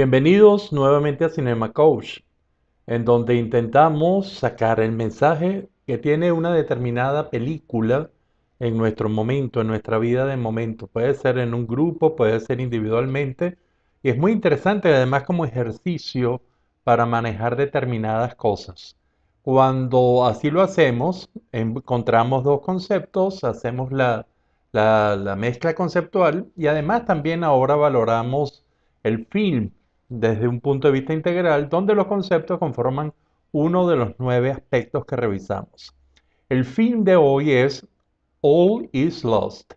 Bienvenidos nuevamente a Cinema Coach, en donde intentamos sacar el mensaje que tiene una determinada película en nuestro momento, en nuestra vida de momento. Puede ser en un grupo, puede ser individualmente. Y es muy interesante además como ejercicio para manejar determinadas cosas. Cuando así lo hacemos, encontramos dos conceptos, hacemos la, mezcla conceptual y además también ahora valoramos el film desde un punto de vista integral donde los conceptos conforman uno de los nueve aspectos que revisamos. El film de hoy es All is Lost,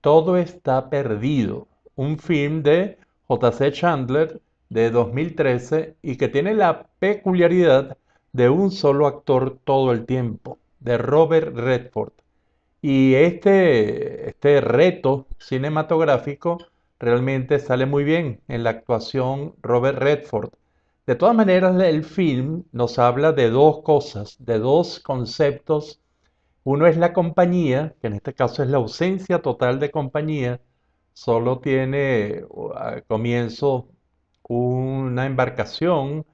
Todo está perdido, un film de J.C. Chandler de 2013 y que tiene la peculiaridad de un solo actor todo el tiempo, de Robert Redford. Y este, este reto cinematográfico Realmente sale muy bien en la actuación Robert Redford. De todas maneras, el film nos habla de dos cosas, de dos conceptos. Uno es la compañía, que en este caso es la ausencia total de compañía. Solo tiene comienzo una embarcación,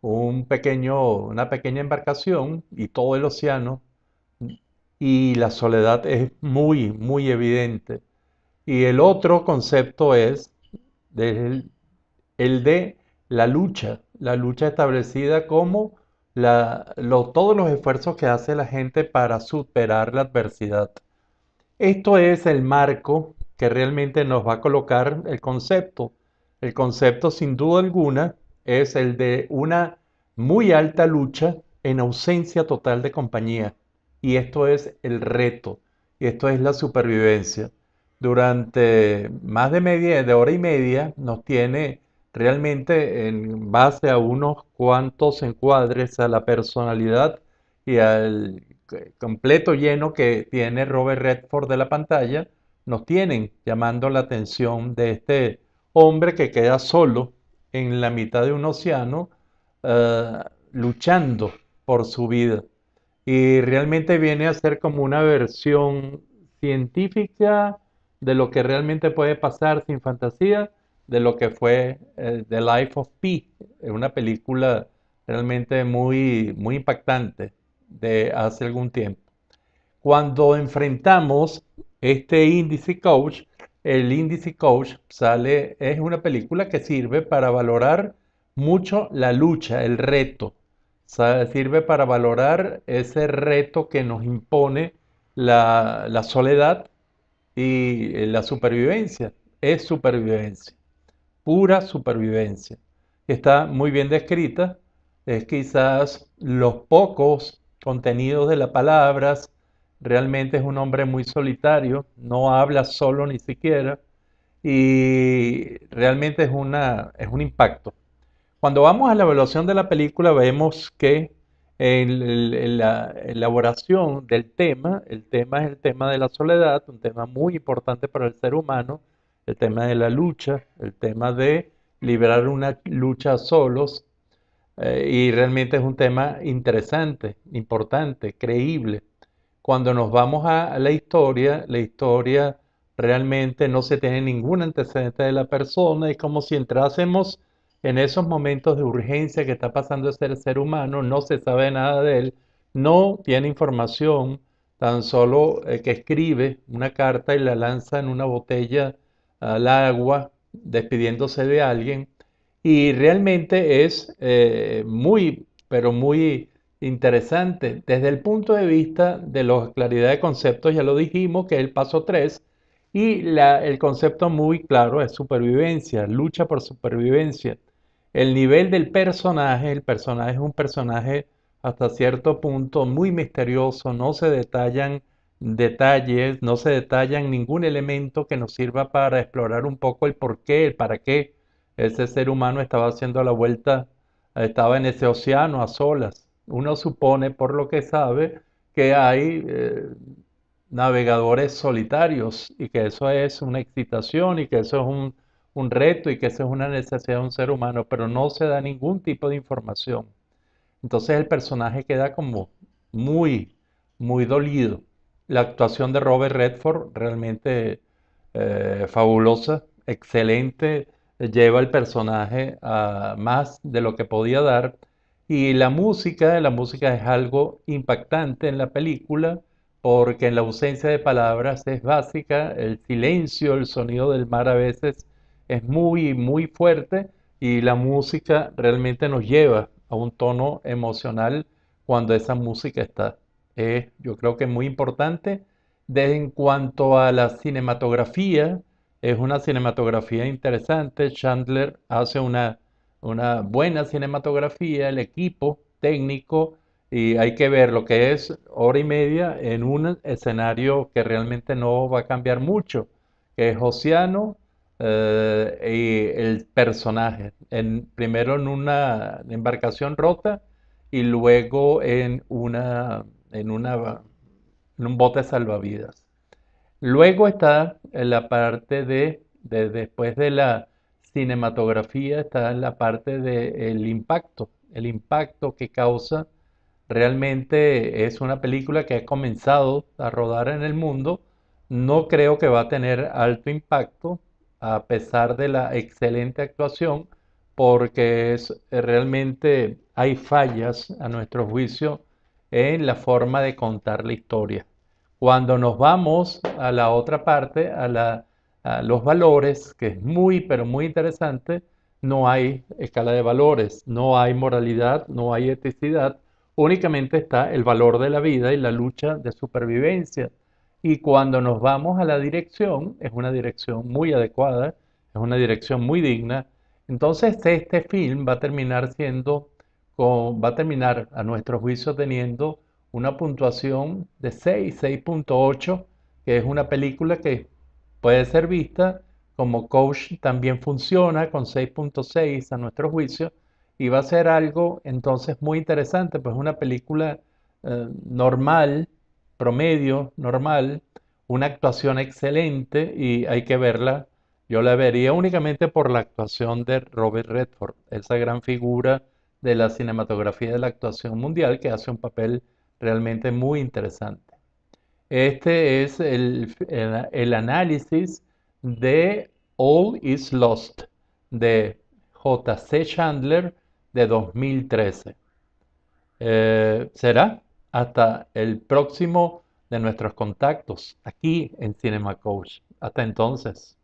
un pequeño, una pequeña embarcación y todo el océano. Y la soledad es muy, muy evidente. Y el otro concepto es el, de la lucha, la lucha establecida como todos los esfuerzos que hace la gente para superar la adversidad. Esto es el marco que realmente nos va a colocar el concepto. El concepto sin duda alguna es el de una muy alta lucha en ausencia total de compañía. Y esto es el reto, y esto es la supervivencia durante más de media, de hora y media, nos tiene realmente en base a unos cuantos encuadres a la personalidad y al completo lleno que tiene Robert Redford de la pantalla, nos tienen llamando la atención de este hombre que queda solo en la mitad de un océano eh, luchando por su vida. Y realmente viene a ser como una versión científica de lo que realmente puede pasar sin fantasía, de lo que fue eh, The Life of Pi, eh, una película realmente muy, muy impactante de hace algún tiempo. Cuando enfrentamos este índice coach, el índice coach sale, es una película que sirve para valorar mucho la lucha, el reto. Sirve para valorar ese reto que nos impone la soledad y eh, la supervivencia es supervivencia, pura supervivencia. Está muy bien descrita, es quizás los pocos contenidos de las palabras, realmente es un hombre muy solitario, no habla solo ni siquiera, y realmente es, una, es un impacto. Cuando vamos a la evaluación de la película vemos que en, la elaboración del tema. El tema es el tema de la soledad, un tema muy importante para el ser humano, el tema de la lucha, el tema de liberar una lucha solos. Eh, y realmente es un tema interesante, importante, creíble. Cuando nos vamos a, a la historia, la historia realmente no se tiene ningún antecedente de la persona, es como si entrásemos en esos momentos de urgencia que está pasando ese ser humano, no se sabe nada de él, no tiene información, tan solo eh, que escribe una carta y la lanza en una botella al agua, despidiéndose de alguien. Y realmente es eh, muy, pero muy interesante. Desde el punto de vista de la claridad de conceptos, ya lo dijimos, que es el paso 3, y el concepto muy claro es supervivencia, lucha por supervivencia el nivel del personaje, el personaje es un personaje hasta cierto punto muy misterioso, no se detallan detalles, no se detallan ningún elemento que nos sirva para explorar un poco el por qué, el para qué ese ser humano estaba haciendo la vuelta, estaba en ese océano a solas. Uno supone, por lo que sabe, que hay eh, navegadores solitarios y que eso es una excitación y que eso es un un reto y que esa es una necesidad de un ser humano, pero no se da ningún tipo de información. Entonces el personaje queda como muy, muy dolido. La actuación de Robert Redford realmente eh, fabulosa, excelente, lleva el personaje a más de lo que podía dar. Y la música, la música es algo impactante en la película porque en la ausencia de palabras es básica, el silencio, el sonido del mar a veces es muy, muy fuerte y la música realmente nos lleva a un tono emocional cuando esa música está. yo creo que es muy importante. De, en cuanto a la cinematografía, es una cinematografía interesante. Chandler hace una, una buena cinematografía, el equipo técnico, y hay que ver lo que es hora y media en un escenario que realmente no va a cambiar mucho, que es Oceano, eh, el personaje, en, primero en una embarcación rota y luego en, una, en, en un bote salvavidas. Luego está la parte de, después de la cinematografía, está la parte del impacto, el impacto que causa realmente es una película que ha comenzado a rodar en el mundo. No creo que va a tener alto impacto, a pesar de la excelente actuación, porque eh, realmente hay fallas a nuestro juicio en la forma de contar la historia. Cuando nos vamos a la otra parte, a, a los valores, que es muy, pero muy interesante, no hay escala de valores, no hay moralidad, no hay eticidad, únicamente está el valor de la vida y la lucha de supervivencia y cuando nos vamos a la dirección, es una dirección muy adecuada, es una dirección muy digna. Entonces este, este film va a terminar siendo, va a terminar a nuestro juicio teniendo una puntuación de 6, 6.8, que es una película que puede ser vista como coach también funciona con 6.6 a nuestro juicio y va a ser algo entonces muy interesante, pues una película eh, normal promedio, normal, una actuación excelente y hay que verla. Yo la vería únicamente por la actuación de Robert Redford, esa gran figura de la cinematografía de la actuación mundial que hace un papel realmente muy interesante. Este es el, análisis de All is Lost de J.C. Chandler de 2013. Eh, ¿Será? hasta el próximo de nuestros contactos aquí en Cinema Coach. Hasta entonces.